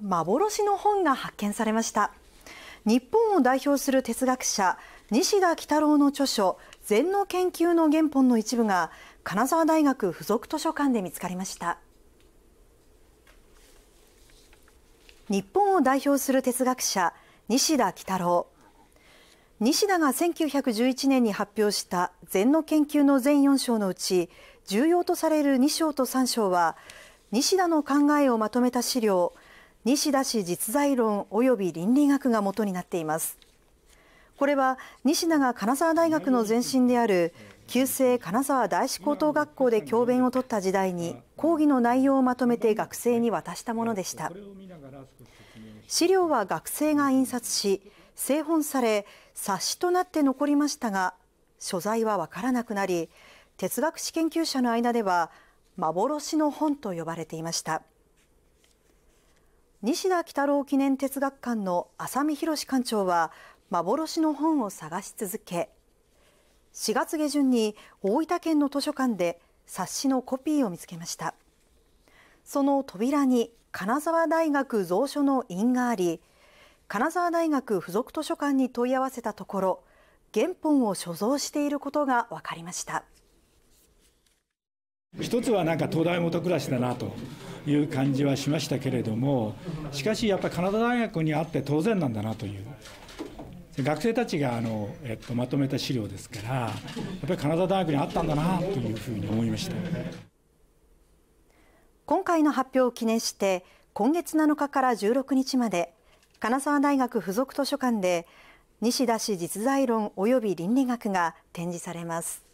幻の本が発見されました日本を代表する哲学者西田喜太郎の著書「禅の研究」の原本の一部が金沢大学附属図書館で見つかりました日本を代表する哲学者西田喜太郎西田が1911年に発表した禅の研究の全4章のうち重要とされる2章と3章は西田の考えをまとめた資料西田氏実在論及び倫理学が元になっていますこれは西田が金沢大学の前身である旧制金沢第四高等学校で教鞭を取った時代に講義の内容をまとめて学生に渡したものでした資料は学生が印刷し製本され冊子となって残りましたが所在は分からなくなり哲学史研究者の間では幻の本と呼ばれていました。西田喜太郎記念哲学館の浅見博館長は幻の本を探し続け4月下旬に大分県の図書館で冊子のコピーを見つけましたその扉に金沢大学蔵書の印があり金沢大学附属図書館に問い合わせたところ原本を所蔵していることが分かりました一つはなんか東大元暮らしだなという感じはしましたけれどもしかしやっぱりカナダ大学にあって当然なんだなという学生たちがあの、えっと、まとめた資料ですからやっぱりカナダ大学にあったんだなというふうに思いました今回の発表を記念して今月7日から16日まで金沢大学附属図書館で西田氏実在論および倫理学が展示されます。